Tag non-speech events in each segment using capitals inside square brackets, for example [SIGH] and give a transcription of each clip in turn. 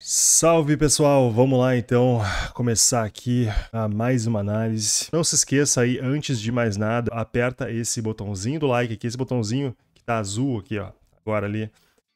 Salve pessoal, vamos lá então começar aqui a mais uma análise. Não se esqueça aí, antes de mais nada, aperta esse botãozinho do like aqui, esse botãozinho que tá azul aqui, ó, agora ali.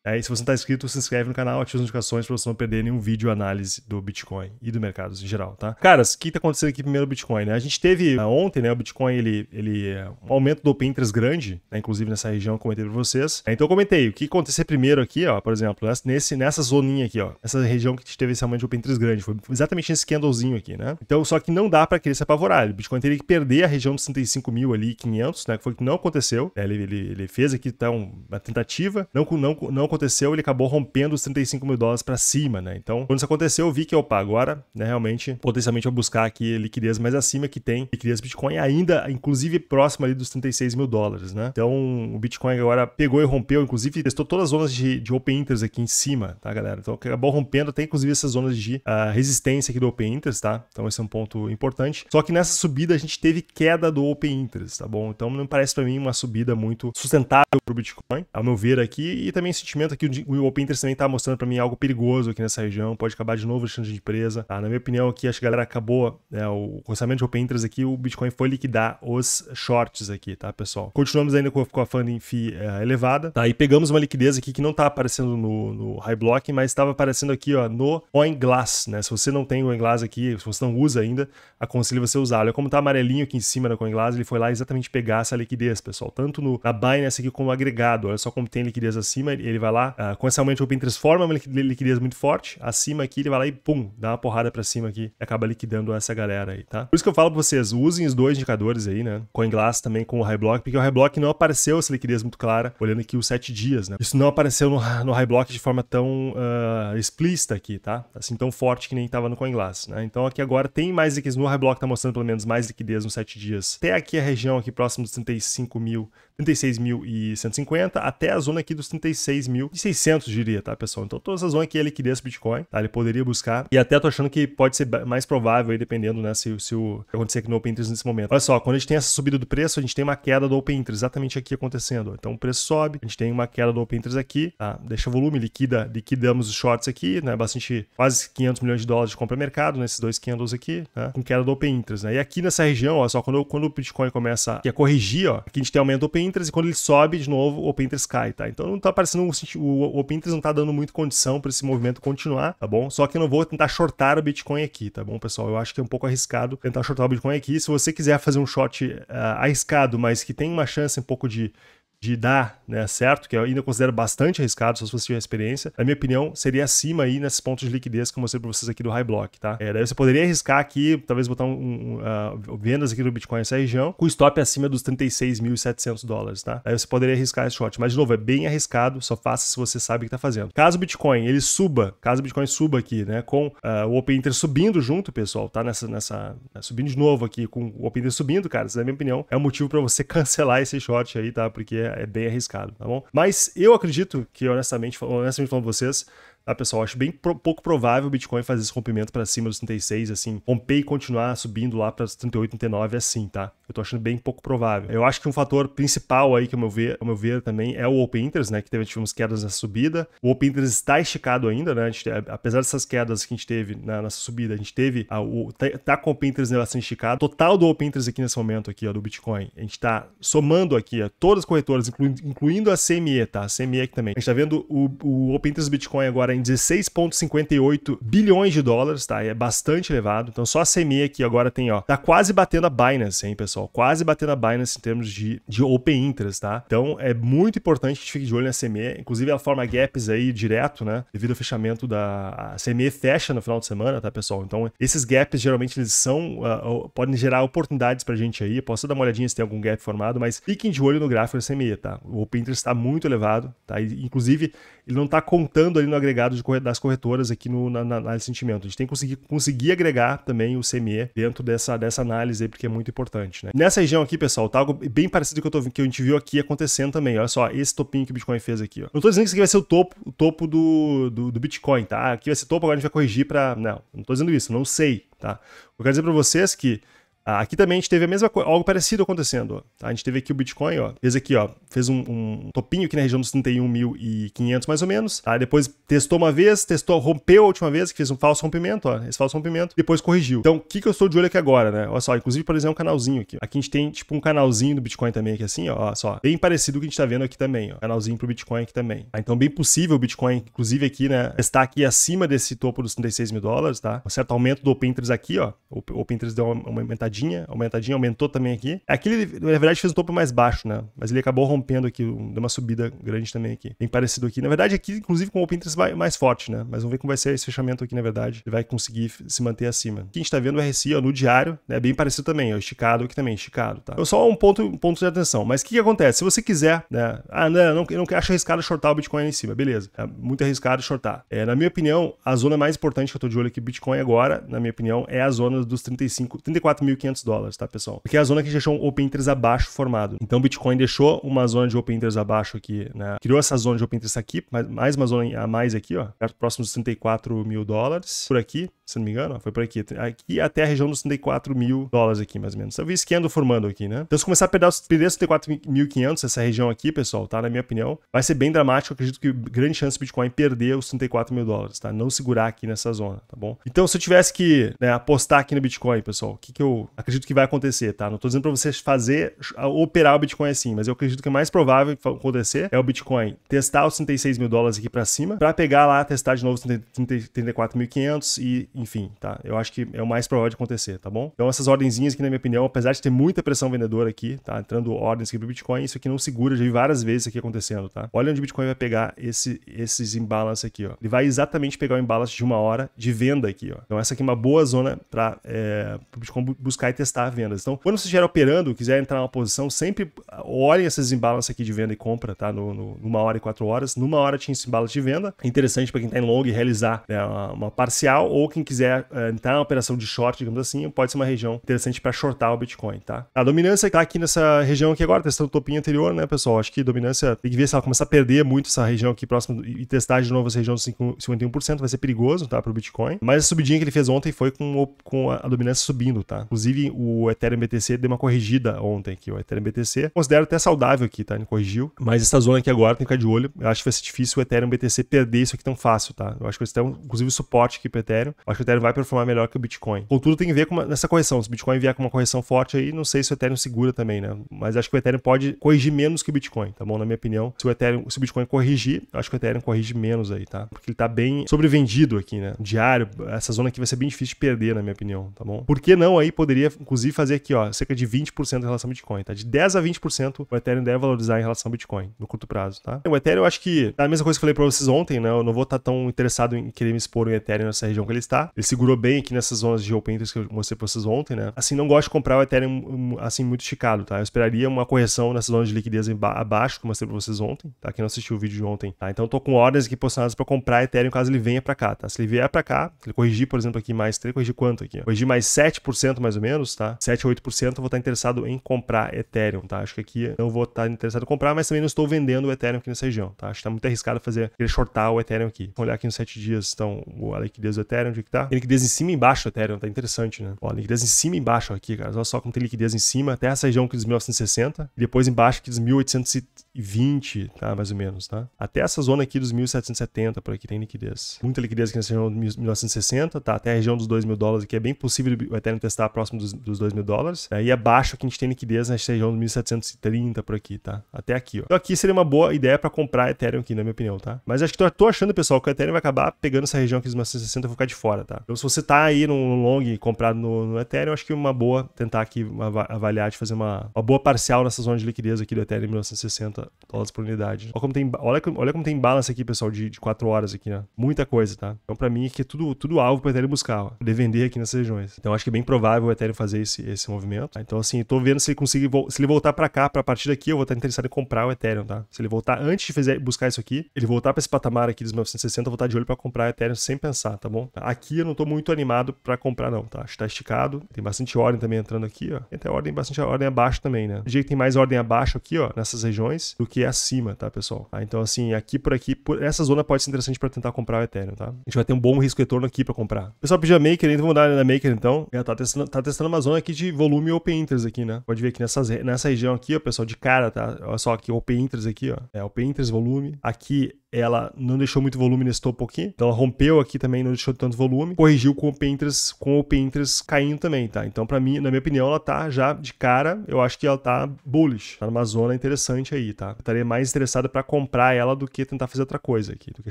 Aí, se você não está inscrito, se inscreve no canal, ativa as notificações para você não perder nenhum vídeo análise do Bitcoin e do mercado em geral, tá? Caras, o que está acontecendo aqui primeiro no Bitcoin, né? A gente teve ah, ontem, né? O Bitcoin, ele, ele um aumento do open grande, né? Inclusive nessa região que eu comentei para vocês. Então, eu comentei o que acontecer primeiro aqui, ó, por exemplo, nesse, nessa zoninha aqui, ó, essa região que teve esse aumento do open grande, foi exatamente nesse candlezinho aqui, né? Então, só que não dá para querer se apavorar. O Bitcoin teria que perder a região dos 65 mil ali, 500, né? Que foi o que não aconteceu. Ele, ele, ele fez aqui, então, uma tentativa, não, não, não aconteceu, ele acabou rompendo os 35 mil dólares para cima, né? Então, quando isso aconteceu, eu vi que, opa, agora, né, realmente, potencialmente eu buscar aqui liquidez mais acima que tem liquidez Bitcoin ainda, inclusive próxima ali dos 36 mil dólares, né? Então, o Bitcoin agora pegou e rompeu, inclusive testou todas as zonas de, de open interest aqui em cima, tá, galera? Então, acabou rompendo até inclusive essas zonas de uh, resistência aqui do open interest, tá? Então, esse é um ponto importante. Só que nessa subida a gente teve queda do open interest, tá bom? Então, não parece para mim uma subida muito sustentável para o Bitcoin, ao meu ver aqui, e também sentimento sentimento aqui, o Open Interest também tá mostrando para mim algo perigoso aqui nessa região, pode acabar de novo deixando de empresa. Tá? Na minha opinião aqui, acho que a galera acabou, né, o orçamento de Open Interest aqui, o Bitcoin foi liquidar os shorts aqui, tá, pessoal? Continuamos ainda com, com a funding fee é, elevada, tá? E pegamos uma liquidez aqui que não tá aparecendo no, no High Block, mas estava aparecendo aqui, ó, no CoinGlass, né? Se você não tem o CoinGlass aqui, se você não usa ainda, aconselho você usar. Olha como tá amarelinho aqui em cima da CoinGlass, ele foi lá exatamente pegar essa liquidez, pessoal. Tanto no, na Binance aqui como agregado, olha só como tem liquidez acima, ele vai vai lá, uh, ah, com esse aumento de transforma forma uma liquidez muito forte, acima aqui ele vai lá e pum, dá uma porrada para cima aqui e acaba liquidando essa galera aí, tá? Por isso que eu falo pra vocês, usem os dois indicadores aí, né? CoinGlass também com o High Block, porque o High Block não apareceu essa liquidez muito clara, olhando aqui os 7 dias, né? Isso não apareceu no, [LAUGHS] no High Block de forma tão uh, explícita aqui, tá? Assim, tão forte que nem tava no CoinGlass, né? Então aqui agora tem mais liquidez, no High Block tá mostrando pelo menos mais liquidez nos 7 dias. Até aqui a região aqui próximo dos 35 mil 36.150 até a zona aqui dos 36.600, diria, tá, pessoal? Então, toda essa zona que ele queria esse Bitcoin, tá? Ele poderia buscar. E até tô achando que pode ser mais provável aí, dependendo, né, se, se o que acontecer aqui no Open Interest nesse momento. Olha só, quando a gente tem essa subida do preço, a gente tem uma queda do Open Interest exatamente aqui acontecendo. Então, o preço sobe, a gente tem uma queda do Open Interest aqui, tá? Deixa volume, liquida, liquidamos os shorts aqui, né? Bastante, quase 500 milhões de dólares de compra mercado, nesses né? dois candles aqui, né? Com queda do Open Interest, né? E aqui nessa região, olha só quando, quando o Bitcoin começa aqui a corrigir, ó, aqui a gente tem aumento do Open Pinterest e quando ele sobe de novo, o Pinterest cai, tá? Então não tá parecendo um o, o Pinterest não tá dando muito condição para esse movimento continuar, tá bom? Só que eu não vou tentar shortar o Bitcoin aqui, tá bom, pessoal? Eu acho que é um pouco arriscado tentar shortar o Bitcoin aqui. Se você quiser fazer um short uh, arriscado, mas que tem uma chance um pouco de de dar né, certo, que eu ainda considero bastante arriscado, se você tiver experiência, na minha opinião, seria acima aí nesses pontos de liquidez que eu mostrei para vocês aqui do High Block, tá? É, daí você poderia arriscar aqui, talvez botar um, um uh, vendas aqui do Bitcoin nessa região, com stop acima dos 36.700 dólares, tá? Aí você poderia arriscar esse short. Mas, de novo, é bem arriscado, só faça se você sabe o que está fazendo. Caso o Bitcoin ele suba, caso o Bitcoin suba aqui, né, com uh, o Open Inter subindo junto, pessoal, tá? Nessa, nessa, né, subindo de novo aqui, com o Open Inter subindo, cara, na é minha opinião, é um motivo para você [LAUGHS] cancelar esse short aí, tá? Porque é, bem arriscado, tá bom? Mas eu acredito que, honestamente, honestamente falando vocês, tá, pessoal? Acho bem pro, pouco provável o Bitcoin fazer esse rompimento para cima dos 36, assim, romper e continuar subindo lá para 38, 39, assim, tá? Eu tô achando bem pouco provável. Eu acho que um fator principal aí, que ao meu ver, ao meu ver também, é o Open Interest, né? Que teve, tivemos quedas na subida. O Open Interest está esticado ainda, né? Gente, apesar dessas quedas que a gente teve na nossa subida, a gente teve, a, o, tá, tá com o Open Interest bastante né, esticado. Total do Open Interest aqui nesse momento aqui, ó, do Bitcoin, a gente tá somando aqui, ó, todas as corretoras, incluindo, incluindo a CME, tá? A CME aqui também. A gente tá vendo o, o Open Interest Bitcoin agora agora em 16,58 bilhões de dólares, tá? é bastante elevado. Então só a CME aqui agora tem, ó, tá quase batendo a Binance, hein, pessoal? Quase batendo a Binance em termos de, de Open Interest, tá? Então é muito importante que a gente fique de olho na CME. Inclusive ela forma gaps aí direto, né? Devido ao fechamento da... A CME fecha no final de semana, tá, pessoal? Então esses gaps geralmente eles são... Uh, podem gerar oportunidades pra gente aí. Posso dar uma olhadinha se tem algum gap formado, mas fiquem de olho no gráfico da CME, tá? O Open Interest tá muito elevado, tá? E, inclusive ele não está contando ali no agregado de, das corretoras aqui no, na, na análise de sentimento. A gente tem que conseguir, conseguir agregar também o CME dentro dessa, dessa análise aí, porque é muito importante, né? Nessa região aqui, pessoal, tá algo bem parecido com o que, a gente viu aqui acontecendo também. Olha só, esse topinho que o Bitcoin fez aqui, ó. Não estou dizendo que isso aqui vai ser o topo, o topo do, do, do Bitcoin, tá? Aqui vai ser topo, agora a gente vai corrigir para Não, não estou dizendo isso, não sei, tá? Eu quero dizer para vocês é que ah, aqui também a gente teve a mesma coisa, algo parecido acontecendo. Tá? A gente teve aqui o Bitcoin, ó. Fez aqui, ó. Fez um, um topinho aqui na região dos 31.500 mais ou menos. Tá? Depois testou uma vez, testou, rompeu a última vez, que fez um falso rompimento, ó. Esse falso rompimento. Depois corrigiu. Então, o que, que eu estou de olho aqui agora, né? Olha só, inclusive, por exemplo, um canalzinho aqui. Aqui a gente tem, tipo, um canalzinho do Bitcoin também aqui assim, ó. Olha só. Bem parecido com o que a gente está vendo aqui também, ó. Canalzinho o Bitcoin aqui também. Tá? Então, bem possível o Bitcoin, inclusive aqui, né? estar aqui acima desse topo dos 36 mil dólares, tá? Um certo aumento do Open aqui, ó. O Open Interest deu uma, uma aumentadinha aumentadinha, aumentadinha, aumentou também aqui. Aqui ele, na verdade, fez um topo mais baixo, né? Mas ele acabou rompendo aqui, deu uma subida grande também aqui. Bem parecido aqui. Na verdade, aqui, inclusive, com o Open Interest vai mais forte, né? Mas vamos ver como vai ser esse fechamento aqui, na verdade. Ele vai conseguir se manter acima. Aqui a gente tá vendo o é RSI ó, no diário, né? Bem parecido também, ó, esticado aqui também, esticado, tá? Então, só um ponto, um ponto de atenção. Mas o que, que, acontece? Se você quiser, né? Ah, não, não, não acho arriscado shortar o Bitcoin em cima, beleza. É muito arriscado shortar. É, na minha opinião, a zona mais importante que eu tô de olho aqui, Bitcoin agora, na minha opinião, é a zona dos 35, mil 500 dólares, tá, pessoal? Porque é a zona que deixou um open interest abaixo formado. Então o Bitcoin deixou uma zona de open interest abaixo aqui, né? Criou essa zona de open interest aqui, mais uma zona a mais aqui, ó, perto próximo dos 34 mil dólares. Por aqui, se não me engano, foi por aqui. Aqui até a região dos 34 mil dólares aqui, mais ou menos. Eu vi esquendo formando aqui, né? Então, se começar a perder os 34.500, essa região aqui, pessoal, tá? Na minha opinião, vai ser bem dramático. Eu acredito que grande chance do Bitcoin perder os 34 mil dólares, tá? Não segurar aqui nessa zona, tá bom? Então, se eu tivesse que né, apostar aqui no Bitcoin, pessoal, o que, que eu acredito que vai acontecer, tá? Não tô dizendo pra vocês fazer, operar o Bitcoin assim, mas eu acredito que o mais provável que acontecer é o Bitcoin testar os 36 mil dólares aqui para cima, para pegar lá, testar de novo os 34.500 e enfim, tá? Eu acho que é o mais provável de acontecer, tá bom? Então essas ordenzinhas aqui, na minha opinião, apesar de ter muita pressão vendedora aqui, tá? Entrando ordens aqui pro Bitcoin, isso aqui não segura, já vi várias vezes isso aqui acontecendo, tá? Olha onde o Bitcoin vai pegar esse, esses imbalances aqui, ó. Ele vai exatamente pegar o imbalance de uma hora de venda aqui, ó. Então essa aqui é uma boa zona para é, o Bitcoin buscar e testar vendas. Então, quando você estiver operando, quiser entrar numa posição, sempre ah, olhem esses imbalances aqui de venda e compra, tá? No, no, numa hora e quatro horas. Numa hora tinha esse imbalance de venda. interessante para quem tá em long realizar né, uma, uma parcial ou quem quem quiser eh, entrar na operação de short, digamos assim, pode ser uma região interessante para shortar o Bitcoin, tá? A dominância está aqui nessa região aqui agora, testando o topinho anterior, né, pessoal? Acho que a dominância tem que ver se ela começar a perder muito essa região aqui próximo e testar de novo essa região dos 51%, vai ser perigoso, tá, para o Bitcoin. Mas a subidinha que ele fez ontem foi com, com a dominância subindo, tá? Inclusive, o Ethereum BTC deu uma corrigida ontem aqui, o Ethereum BTC. Considero até saudável aqui, tá? Ele corrigiu. Mas essa zona aqui agora tem que ficar de olho. Eu acho que vai ser difícil o Ethereum BTC perder isso aqui tão fácil, tá? Eu acho que eles ser inclusive, suporte aqui para Ethereum. Eu acho que o Ethereum vai performar melhor que o Bitcoin. Contudo, tem que ver com uma, nessa correção. Se o Bitcoin vier com uma correção forte aí, não sei se o Ethereum segura também, né? Mas acho que o Ethereum pode corrigir menos que o Bitcoin, tá bom? Na minha opinião, se o Ethereum, se o Bitcoin corrigir, acho que o Ethereum corrige menos aí, tá? Porque ele tá bem sobrevendido aqui, né? Diário, essa zona aqui vai ser bem difícil de perder, na minha opinião, tá bom? Por que não aí poderia, inclusive, fazer aqui, ó, cerca de 20% em relação ao Bitcoin, tá? De 10 a 20% o Ethereum deve valorizar em relação ao Bitcoin no curto prazo, tá? O Ethereum, eu acho que, é a mesma coisa que eu falei pra vocês ontem, né? Eu não vou estar tá tão interessado em querer me expor o Ethereum nessa região que ele está, ele segurou bem aqui nessas zonas de open interest que eu mostrei pra vocês ontem, né? Assim, não gosto de comprar o Ethereum hum, assim muito esticado, tá? Eu esperaria uma correção nessas zonas de liquidez abaixo que eu mostrei pra vocês ontem, tá? Quem não assistiu o vídeo de ontem, tá? Então eu tô com ordens aqui posicionadas para comprar Ethereum caso ele venha para cá, tá? Se ele vier para cá, ele corrigir, por exemplo, aqui mais 3, corrigir quanto aqui? Corrigir mais 7% mais ou menos, tá? 7 a 8% eu vou estar interessado em comprar Ethereum, tá? Acho que aqui não vou estar interessado em comprar, mas também não estou vendendo o Ethereum aqui nessa região, tá? Acho que tá muito arriscado fazer, querer shortar o Ethereum aqui. Vamos olhar aqui nos 7 dias, então, a liquidez do Ethereum, tá? Tem liquidez em cima e embaixo Ethereum, tá interessante, né? Ó, liquidez em cima e embaixo aqui, cara. Olha só como tem liquidez em cima, até essa região aqui dos 1960, e depois embaixo aqui dos 1800 20, tá? Mais ou menos, tá? Até essa zona aqui dos 1.770, por aqui tem liquidez. Muita liquidez aqui nessa região de 1.960, tá? Até a região dos 2 mil dólares aqui é bem possível o Ethereum testar próximo dos, dos 2 mil dólares. Aí abaixo aqui a gente tem liquidez na região dos 1.730 por aqui, tá? Até aqui, ó. Então aqui seria uma boa ideia para comprar Ethereum aqui, na minha opinião, tá? Mas acho que eu tô achando, pessoal, que o Ethereum vai acabar pegando essa região aqui dos 1.960 e ficar de fora, tá? Então se você tá aí num long comprado no, no Ethereum, acho que é uma boa tentar aqui avaliar de fazer uma, uma boa parcial nessa zona de liquidez aqui do Ethereum 1960 dólares por unidade. Olha como tem, olha, olha como tem balance aqui, pessoal, de, de 4 horas aqui, né? Muita coisa, tá? Então, para mim, aqui é tudo, tudo alvo para Ethereum buscar, ó, vender aqui nessas regiões. Então, acho que é bem provável o Ethereum fazer esse, esse movimento. Tá? Então, assim, eu tô vendo se ele conseguir, se ele voltar para cá, para partir daqui, eu vou estar interessado em comprar o Ethereum, tá? Se ele voltar antes de fazer, buscar isso aqui, ele voltar para esse patamar aqui dos 1960, eu vou estar de olho para comprar o Ethereum sem pensar, tá bom? Aqui eu não tô muito animado para comprar, não, tá? Acho que tá esticado. Tem bastante ordem também entrando aqui, ó. Tem até ordem, bastante ordem abaixo também, né? O jeito que tem mais ordem abaixo aqui, ó, nessas regiões, do que acima, tá, pessoal? Tá? então, assim, aqui por aqui, por essa zona pode ser interessante para tentar comprar o Ethereum, tá? A gente vai ter um bom risco retorno aqui para comprar. Pessoal, pediu a Maker, então vamos dar na Maker, então. Ela é, tá testando, tá testando uma zona aqui de volume Open Interest aqui, né? Pode ver aqui nessas, nessa região aqui, ó, pessoal, de cara, tá? Olha só aqui, Open Interest aqui, ó. É, Open Interest, volume. Aqui ela não deixou muito volume nesse topo aqui. Então ela rompeu aqui também, não deixou tanto volume. Corrigiu com o open com o open caindo também, tá? Então para mim, na minha opinião, ela tá já de cara, eu acho que ela tá bullish, tá numa zona interessante aí, tá? Eu estaria mais interessado para comprar ela do que tentar fazer outra coisa aqui, do que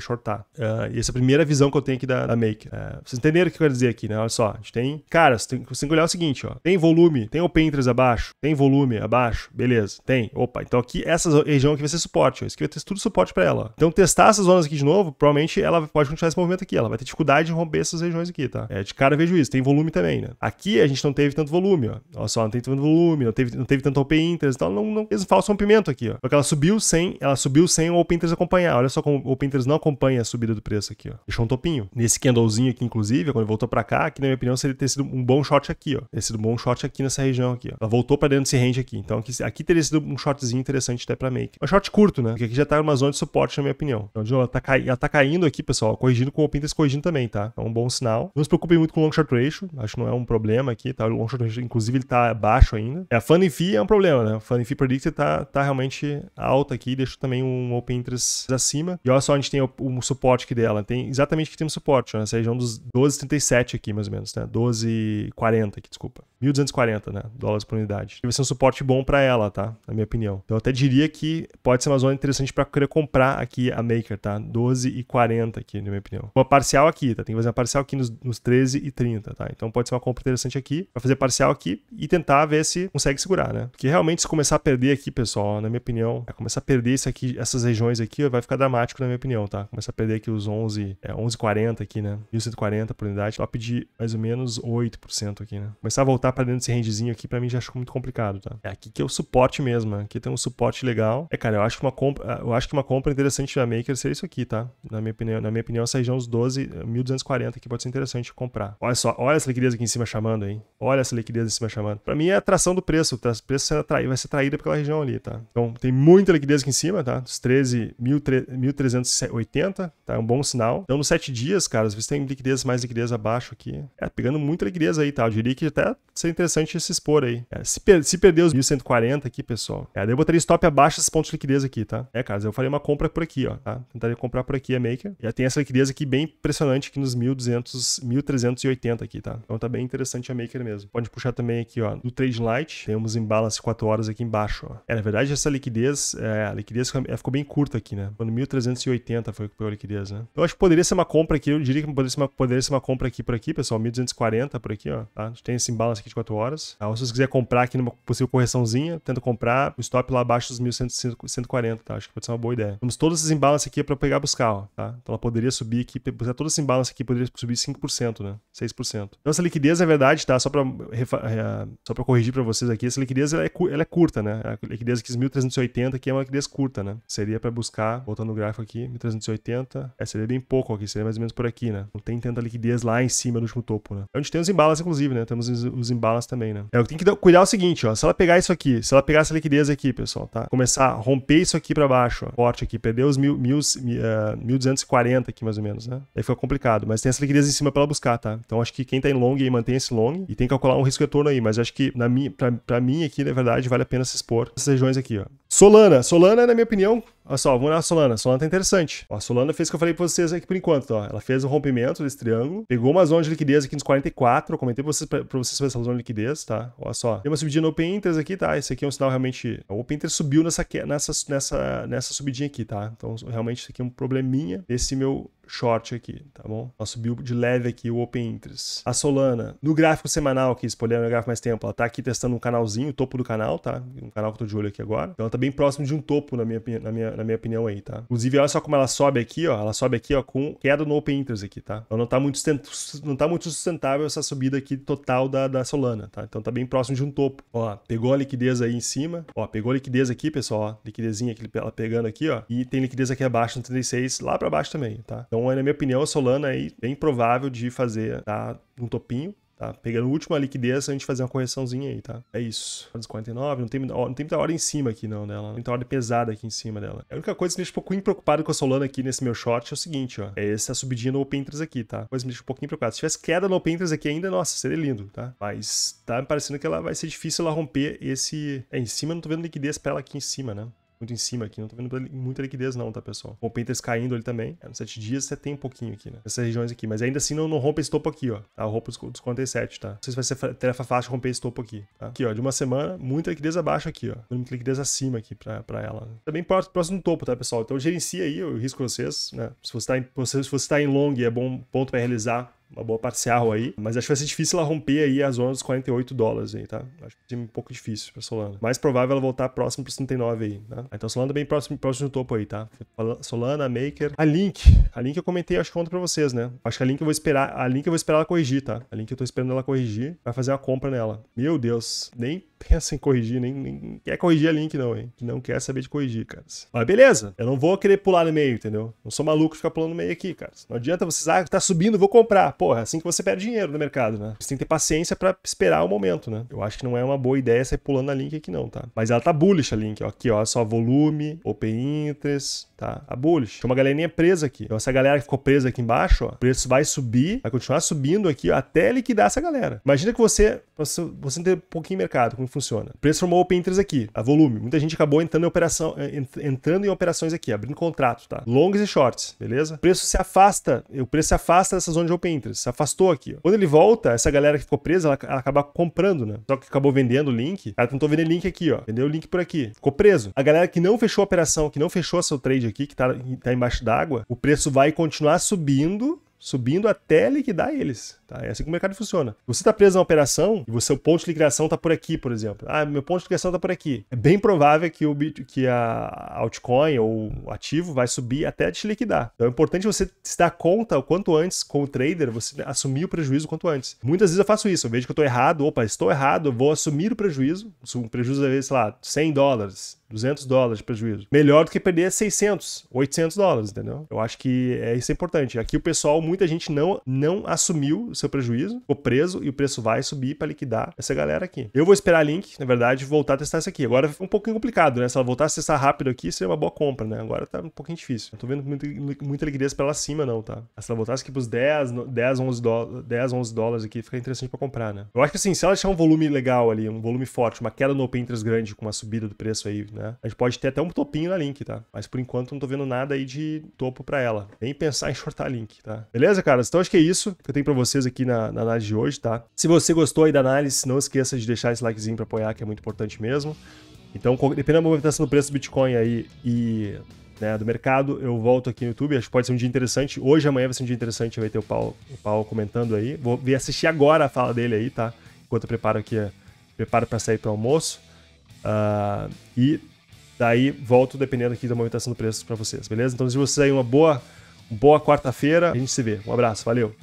shortar. Uh, e essa é a primeira visão que eu tenho aqui da, da Make. Uh, vocês entenderam o que eu quero dizer aqui, né? Olha só, a gente tem, cara, você tem, você tem que olhar o seguinte, ó. Tem volume, tem o interest abaixo, tem volume abaixo, beleza, tem. Opa, então aqui essa região aqui vai ser suporte, ó. Isso aqui vai ter tudo suporte para ela, ó. Então testando testar essas zonas aqui de novo, provavelmente ela pode continuar esse movimento aqui. Ela vai ter dificuldade de romper essas regiões aqui, tá? É, de cara vejo isso. Tem volume também, né? Aqui a gente não teve tanto volume, ó. Olha só, não teve tanto volume, não teve, não teve tanto open interest, então não, não fez um falso rompimento aqui, ó. Porque ela subiu sem, ela subiu sem o open interest acompanhar. Olha só como o open interest não acompanha a subida do preço aqui, ó. Deixou um topinho. Nesse candlezinho aqui, inclusive, quando voltou pra cá, que na minha opinião seria ter sido um bom shot aqui, ó. Ter sido um bom shot aqui nessa região aqui, ó. Ela voltou pra dentro desse range aqui. Então aqui, aqui teria sido um shortzinho interessante até pra make. Um short curto, né? Porque aqui já tá uma zona de suporte, na minha opinião. Então, de novo, ela tá, cai... ela tá caindo aqui, pessoal, corrigindo com o Pinterest corrigindo também, tá? É um bom sinal. Não se preocupe muito com o long short ratio, acho que não é um problema aqui, tá? O long short ratio, inclusive, ele tá baixo ainda. É, a funding fee é um problema, né? A funding fee predicted tá, tá realmente alta aqui, deixa também um open interest acima. E olha só, a gente tem o, o suporte aqui dela, tem exatamente que tem suporte, nessa região dos 12,37 aqui, mais ou menos, né? 12,40 aqui, desculpa. 1.240, né? Dólares por unidade. E vai ser um suporte bom para ela, tá? Na minha opinião. Então, eu até diria que pode ser uma zona interessante para querer comprar aqui a Maker, tá? 12 e 40 aqui, na minha opinião. Uma parcial aqui, tá? Tem que fazer uma parcial aqui nos, nos 13 e 30, tá? Então pode ser uma compra interessante aqui, vai fazer parcial aqui e tentar ver se consegue segurar, né? Porque realmente se começar a perder aqui, pessoal, na minha opinião, é começar a perder isso aqui, essas regiões aqui, vai ficar dramático na minha opinião, tá? Começar a perder aqui os 11, é, 11,40 aqui, né? 1.140 por unidade, top de mais ou menos 8% aqui, né? Começar a voltar para dentro desse rangezinho aqui, para mim já acho muito complicado, tá? É aqui que é o suporte mesmo, né? Aqui tem um suporte legal. É, cara, eu acho que uma compra, eu acho que uma compra interessante da Maker Maker seria isso aqui, tá? Na minha opinião, na minha opinião essa região os 12, 1240 aqui pode ser interessante comprar. Olha só, olha essa liquidez aqui em cima chamando, hein? Olha essa liquidez em cima chamando. Para mim é atração do preço, tá? O preço vai ser traído pela região ali, tá? Então tem muita liquidez aqui em cima, tá? Dos 13, 1380, tá? É um bom sinal. Então nos 7 dias, cara, às vezes tem liquidez, mais liquidez abaixo aqui. É, pegando muita liquidez aí, tá? Eu diria que até seria interessante se expor aí. É, se, per se perder os 1140 aqui, pessoal, é, daí eu botaria stop abaixo desses pontos de liquidez aqui, tá? É, cara, eu faria uma compra por aqui, ó tá? Tentaria comprar por aqui a Maker. Já tem essa liquidez aqui bem impressionante aqui nos 1200, 1380 aqui, tá? Então tá bem interessante a Maker mesmo. Pode puxar também aqui, ó, do Trade Light, temos imbalance 4 horas aqui embaixo, ó. É, na verdade essa liquidez, é, a liquidez ficou é, bem curta aqui, né? Quando 1380 foi que pegou a liquidez, né? Eu acho que poderia ser uma compra aqui, eu diria que poderia ser uma, poderia ser uma compra aqui por aqui, pessoal, 1240 por aqui, ó, tá? A gente tem esse imbalance aqui de 4 horas. Tá? Ou se você quiser comprar aqui numa possível correçãozinha, tenta comprar o stop lá abaixo dos 1140, tá? Acho que pode ser uma boa ideia. Temos todos esses embalas imbalance aqui é para pegar buscar, ó, tá? Então ela poderia subir aqui, todo esse imbalance aqui poderia subir 5%, né? 6%. Então essa liquidez é verdade, tá? Só para é, só para corrigir para vocês aqui, essa liquidez ela é, ela é curta, né? A liquidez aqui 1380 aqui é uma liquidez curta, né? Seria para buscar, voltando no gráfico aqui, 1380, é, seria bem pouco aqui, seria mais ou menos por aqui, né? Não tem tanta liquidez lá em cima do último topo, né? É onde tem os embalas, inclusive, né? Temos os embalas também, né? É, que tem que cuidar o seguinte, ó, se ela pegar isso aqui, se ela pegar essa liquidez aqui, pessoal, tá? Começar a romper isso aqui para baixo, ó, forte aqui, perder os mil mil, 1240 eh, aqui, mais ou menos, né? Aí fica complicado, mas tem essa liquidez em cima para buscar, tá? Então acho que quem tá em long aí mantém esse long e tem que calcular um risco retorno aí, mas acho que na minha, pra, pra mim aqui, na verdade, vale a pena se expor essas regiões aqui, ó. Solana, Solana, na minha opinião, Olha só, vamos lá Solana. Solana tá interessante. Ó, a Solana fez o que eu falei pra vocês aqui por enquanto, ó. Tá? Ela fez o um rompimento desse triângulo, pegou uma zona de liquidez aqui nos 44. Eu comentei pra vocês, pra, pra vocês essa zona de liquidez, tá? Olha só. Tem uma subidinha no Open Interest aqui, tá? Esse aqui é um sinal realmente... O Open Interest subiu nessa, nessa, nessa, nessa subidinha aqui, tá? Então, realmente isso aqui é um probleminha. Esse meu short aqui, tá bom? Ela subiu de leve aqui o open interest. A Solana, no gráfico semanal aqui, espolhando o gráfico mais tempo, ela tá aqui testando um canalzinho, o topo do canal, tá? Um canal que eu tô de olho aqui agora. Então ela tá bem próximo de um topo, na minha, na minha, na minha opinião aí, tá? Inclusive, olha só como ela sobe aqui, ó. Ela sobe aqui, ó, com queda no open interest aqui, tá? Então não tá muito, não tá muito sustentável essa subida aqui total da, da Solana, tá? Então tá bem próximo de um topo. Ó, pegou a liquidez aí em cima, ó, pegou a liquidez aqui, pessoal, ó, liquidezinha que ela pegando aqui, ó, e tem liquidez aqui abaixo no 36, lá para baixo também, tá? Então, na minha opinião, a Solana é bem provável de fazer, tá? Um topinho. Tá? Pegando a última liquidez, a gente fazer uma correçãozinha aí, tá? É isso. 49, não tem, não tem muita hora em cima aqui, não, dela. Não tem muita hora pesada aqui em cima dela. A única coisa que me deixa um pouquinho preocupado com a Solana aqui nesse meu short é o seguinte, ó. É essa subidinha no Open aqui, tá? Coisa que me deixa um pouquinho preocupado. Se tivesse queda no Open aqui ainda, nossa, seria lindo, tá? Mas tá me parecendo que ela vai ser difícil ela romper esse... É, em cima, não tô vendo liquidez pra ela aqui em cima, né? muito em cima aqui. Não tô vendo muita liquidez não, tá, pessoal? Com o Pinterest caindo ali também. É, nos dias você tem um pouquinho aqui, né? Essas regiões aqui. Mas ainda assim não, não rompe esse topo aqui, ó. Tá? Rompe os 47, tá? Não sei se vai ser tarefa fácil romper esse topo aqui, tá? Aqui, ó, de uma semana, muita liquidez abaixo aqui, ó. Muita liquidez acima aqui pra, pra ela. Né? Também próximo do topo, tá, pessoal? Então gerencia aí o risco de vocês, né? Se você tá em, se você tá em long, é bom ponto pra realizar uma boa parcial aí. Mas acho que vai ser difícil ela romper aí a zona dos 48 dólares aí, tá? Acho que vai é ser um pouco difícil pra Solana. Mais provável ela voltar próximo pros 39 aí, tá? Então Solana tá bem próximo, próximo do topo aí, tá? Solana, Maker. A Link. A Link eu comentei, acho que ontem pra vocês, né? Acho que a Link eu vou esperar. A Link eu vou esperar ela corrigir, tá? A Link eu tô esperando ela corrigir. Vai fazer uma compra nela. Meu Deus. Nem [LAUGHS] pensa em corrigir, nem, nem quer corrigir a Link, não, hein? Que não quer saber de corrigir, cara. Mas beleza. Eu não vou querer pular no meio, entendeu? Não sou maluco ficar pulando no meio aqui, cara. Não adianta vocês, ah, tá subindo, vou comprar porra, é assim que você perde dinheiro no mercado, né? Você tem que ter paciência para esperar o momento, né? Eu acho que não é uma boa ideia sair pulando a Link aqui não, tá? Mas ela tá bullish a Link, ó. Aqui, ó, só volume, open interest, tá? A tá bullish. Tem uma galerinha presa aqui. Então, essa galera que ficou presa aqui embaixo, ó, o preço vai subir, vai continuar subindo aqui, ó, até liquidar essa galera. Imagina que você, você, você não tem um pouquinho mercado, como funciona. O preço formou open interest aqui, a volume. Muita gente acabou entrando em operação, eh, entrando em operações aqui, abrindo contrato, tá? Longs e shorts, beleza? O preço se afasta, o preço se afasta dessa zona de open interest se afastou aqui. Ó. Quando ele volta, essa galera que ficou presa, ela, ela acaba comprando, né? Só que acabou vendendo o link. Ela tentou vender link aqui, ó. Vendeu o link por aqui. Ficou preso. A galera que não fechou a operação, que não fechou seu trade aqui, que tá, tá embaixo d'água, o preço vai continuar subindo, subindo até liquidar eles. Tá? É assim que o mercado funciona. Você está preso na operação e o seu ponto de liquidação está por aqui, por exemplo. Ah, meu ponto de liquidação está por aqui. É bem provável que, o, que a altcoin ou o ativo vai subir até te liquidar. Então é importante você se dar conta o quanto antes, com o trader, você assumir o prejuízo o quanto antes. Muitas vezes eu faço isso, eu vejo que eu estou errado, opa, estou errado, eu vou assumir o prejuízo, um prejuízo às vezes, sei lá, 100 dólares, 200 dólares de prejuízo. Melhor do que perder 600, 800 dólares, entendeu? Eu acho que é, isso é importante. Aqui o pessoal, muita gente não, não assumiu seu prejuízo, ficou preso e o preço vai subir para liquidar essa galera aqui. Eu vou esperar a Link, na verdade, voltar a testar isso aqui. Agora ficou é um pouquinho complicado, né? Se ela voltar a testar rápido aqui, seria uma boa compra, né? Agora tá um pouquinho difícil. Não tô vendo muita, muita liquidez pra ela acima, não, tá? Se ela voltasse aqui pros 10, 10, 11, 10, 11 dólares aqui, fica interessante pra comprar, né? Eu acho que assim, se ela deixar um volume legal ali, um volume forte, uma queda no open interest grande com uma subida do preço aí, né? A gente pode ter até um topinho na Link, tá? Mas por enquanto não tô vendo nada aí de topo pra ela. Nem pensar em shortar a Link, tá? Beleza, cara? Então acho que é isso que eu tenho pra vocês aqui aqui na, na, análise de hoje, tá? Se você gostou aí da análise, não esqueça de deixar esse likezinho para apoiar, que é muito importante mesmo. Então, dependendo da movimentação do preço do Bitcoin aí e né, do mercado, eu volto aqui no YouTube. Acho que pode ser um dia interessante. Hoje, amanhã vai ser um dia interessante. Vai ter o Paul o Paulo comentando aí. Vou vir assistir agora a fala dele aí, tá? Enquanto eu preparo aqui, preparo para sair para almoço. Uh, e daí volto dependendo aqui da movimentação do preço para vocês, beleza? Então, se vocês aí uma boa, uma boa quarta-feira, a gente se vê. Um abraço, valeu!